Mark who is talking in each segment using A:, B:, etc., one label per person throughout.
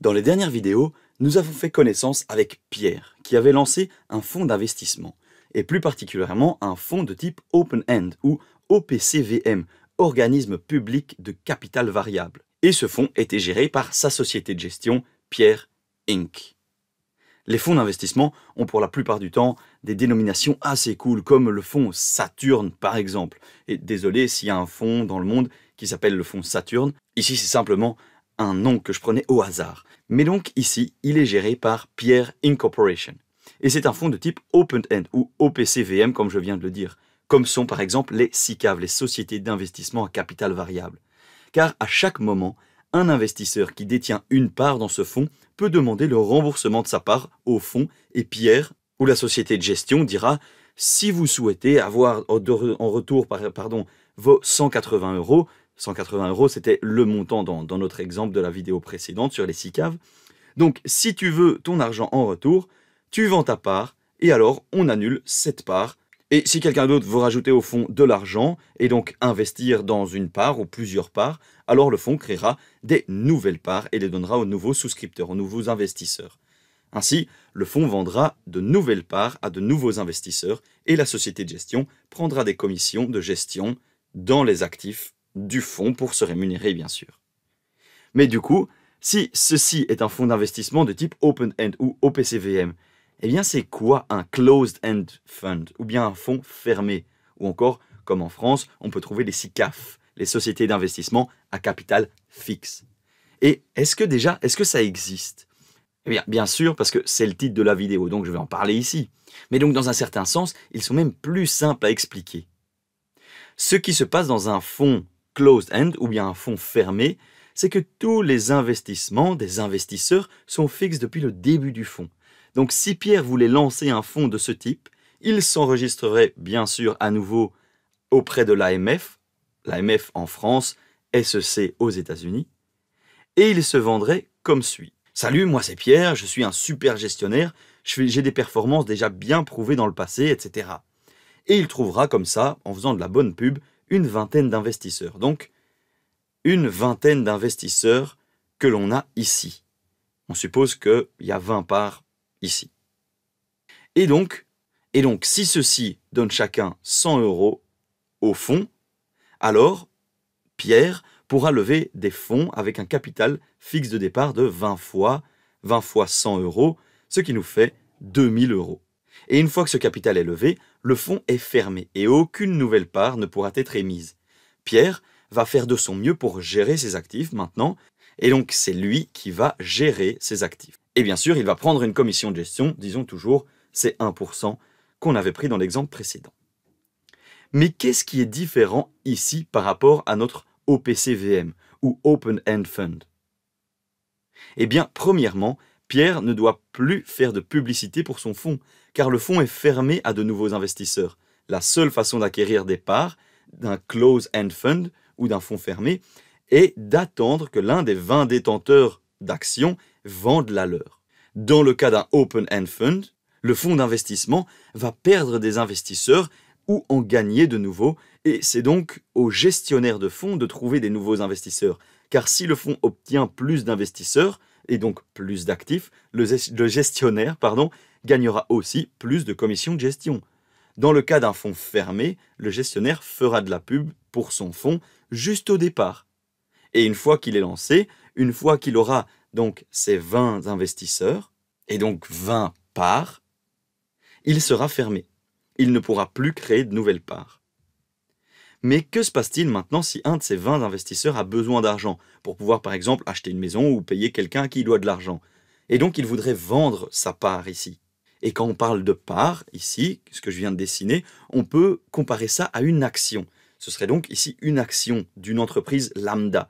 A: Dans les dernières vidéos, nous avons fait connaissance avec Pierre, qui avait lancé un fonds d'investissement, et plus particulièrement un fonds de type Open End ou OPCVM, organisme public de capital variable. Et ce fonds était géré par sa société de gestion, Pierre Inc. Les fonds d'investissement ont pour la plupart du temps des dénominations assez cool, comme le fonds Saturne par exemple. Et désolé s'il y a un fonds dans le monde qui s'appelle le fonds Saturne. Ici, c'est simplement un nom que je prenais au hasard. Mais donc ici, il est géré par Pierre Incorporation. Et c'est un fonds de type open-end ou OPCVM comme je viens de le dire, comme sont par exemple les SICAV, les sociétés d'investissement à capital variable. Car à chaque moment, un investisseur qui détient une part dans ce fonds peut demander le remboursement de sa part au fonds et Pierre ou la société de gestion dira si vous souhaitez avoir en retour pardon, vos 180 euros, 180 euros, c'était le montant dans, notre exemple de la vidéo précédente sur les six caves. Donc, si tu veux ton argent en retour, tu vends ta part et alors on annule cette part. Et si quelqu'un d'autre veut rajouter au fond de l'argent et donc investir dans une part ou plusieurs parts, alors le fonds créera des nouvelles parts et les donnera aux nouveaux souscripteurs, aux nouveaux investisseurs. Ainsi, le fonds vendra de nouvelles parts à de nouveaux investisseurs et la société de gestion prendra des commissions de gestion dans les actifs du fonds pour se rémunérer, bien sûr. Mais du coup, si ceci est un fonds d'investissement de type open-end ou OPCVM, eh bien c'est quoi un closed-end fund ou bien un fonds fermé Ou encore, comme en France, on peut trouver les SICAF, les sociétés d'investissement à capital fixe. Et est-ce que déjà, est-ce que ça existe eh bien, bien sûr, parce que c'est le titre de la vidéo, donc je vais en parler ici. Mais donc, dans un certain sens, ils sont même plus simples à expliquer. Ce qui se passe dans un fonds closed-end ou bien un fonds fermé, c'est que tous les investissements des investisseurs sont fixes depuis le début du fonds. Donc si Pierre voulait lancer un fonds de ce type, il s'enregistrerait bien sûr à nouveau auprès de l'AMF, l'AMF en France, SEC aux États-Unis, et il se vendrait comme suit. Salut, moi c'est Pierre, je suis un super gestionnaire, j'ai des performances déjà bien prouvées dans le passé, etc. Et il trouvera comme ça, en faisant de la bonne pub, une vingtaine d'investisseurs. Donc, une vingtaine d'investisseurs que l'on a ici. On suppose qu'il y a 20 parts ici. Et donc, et donc si ceux-ci donnent chacun 100 euros au fond, alors Pierre pourra lever des fonds avec un capital fixe de départ de 20 fois, 20 fois 100 euros, ce qui nous fait 2000 euros. Et une fois que ce capital est levé, le fonds est fermé et aucune nouvelle part ne pourra être émise. Pierre va faire de son mieux pour gérer ses actifs maintenant, et donc c'est lui qui va gérer ses actifs. Et bien sûr, il va prendre une commission de gestion, disons toujours, c'est 1% qu'on avait pris dans l'exemple précédent. Mais qu'est-ce qui est différent ici par rapport à notre OPCVM ou Open End Fund Eh bien, premièrement, Pierre ne doit plus faire de publicité pour son fonds, car le fonds est fermé à de nouveaux investisseurs. La seule façon d'acquérir des parts d'un close-end fund ou d'un fonds fermé est d'attendre que l'un des 20 détenteurs d'actions vende la leur. Dans le cas d'un open-end fund, le fonds d'investissement va perdre des investisseurs ou en gagner de nouveaux, et c'est donc au gestionnaire de fonds de trouver des nouveaux investisseurs. Car si le fonds obtient plus d'investisseurs, et donc plus d'actifs, le, gestionnaire pardon, gagnera aussi plus de commissions de gestion. Dans le cas d'un fonds fermé, le gestionnaire fera de la pub pour son fonds juste au départ. Et une fois qu'il est lancé, une fois qu'il aura donc ses 20 investisseurs, et donc 20 parts, il sera fermé. Il ne pourra plus créer de nouvelles parts. Mais que se passe-t-il maintenant si un de ces 20 investisseurs a besoin d'argent pour pouvoir par exemple acheter une maison ou payer quelqu'un qui doit de l'argent Et donc il voudrait vendre sa part ici. Et quand on parle de part ici, ce que je viens de dessiner, on peut comparer ça à une action. Ce serait donc ici une action d'une entreprise lambda.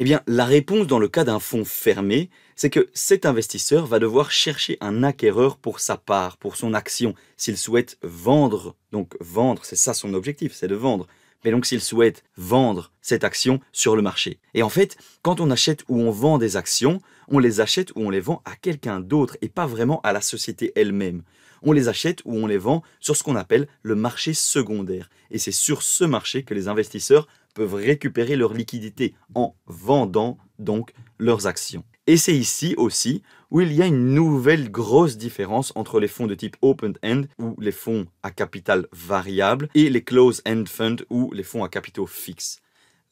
A: Eh bien, la réponse dans le cas d'un fonds fermé, c'est que cet investisseur va devoir chercher un acquéreur pour sa part, pour son action, s'il souhaite vendre. Donc vendre, c'est ça son objectif, c'est de vendre mais donc s'ils souhaitent vendre cette action sur le marché. Et en fait, quand on achète ou on vend des actions, on les achète ou on les vend à quelqu'un d'autre et pas vraiment à la société elle-même. On les achète ou on les vend sur ce qu'on appelle le marché secondaire. Et c'est sur ce marché que les investisseurs peuvent récupérer leur liquidité en vendant donc leurs actions. Et c'est ici aussi où il y a une nouvelle grosse différence entre les fonds de type open-end ou les fonds à capital variable et les closed end funds ou les fonds à capitaux fixes.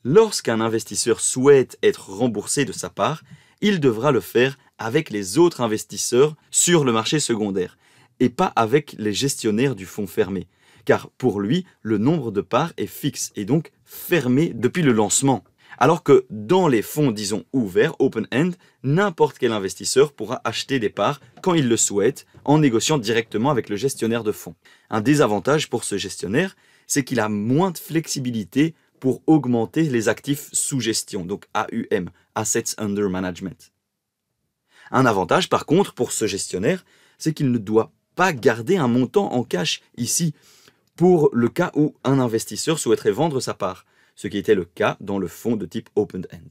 A: Lorsqu'un investisseur souhaite être remboursé de sa part, il devra le faire avec les autres investisseurs sur le marché secondaire et pas avec les gestionnaires du fonds fermé. Car pour lui, le nombre de parts est fixe et donc fermé depuis le lancement. Alors que dans les fonds, disons, ouverts, open-end, n'importe quel investisseur pourra acheter des parts quand il le souhaite, en négociant directement avec le gestionnaire de fonds. Un désavantage pour ce gestionnaire, c'est qu'il a moins de flexibilité pour augmenter les actifs sous gestion, donc AUM, Assets Under Management. Un avantage par contre pour ce gestionnaire, c'est qu'il ne doit pas garder un montant en cash ici pour le cas où un investisseur souhaiterait vendre sa part ce qui était le cas dans le fond de type open-end.